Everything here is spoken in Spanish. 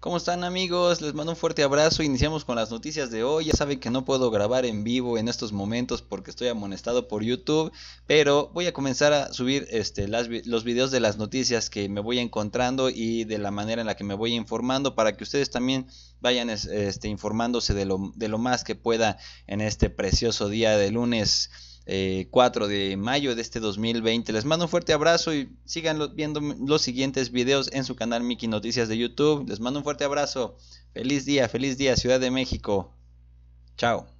¿Cómo están amigos? Les mando un fuerte abrazo. Iniciamos con las noticias de hoy. Ya saben que no puedo grabar en vivo en estos momentos porque estoy amonestado por YouTube, pero voy a comenzar a subir este, los videos de las noticias que me voy encontrando y de la manera en la que me voy informando para que ustedes también vayan este, informándose de lo más que pueda en este precioso día de lunes. 4 eh, de mayo de este 2020. Les mando un fuerte abrazo y sigan viendo los siguientes videos en su canal Mickey Noticias de YouTube. Les mando un fuerte abrazo. Feliz día, feliz día, Ciudad de México. Chao.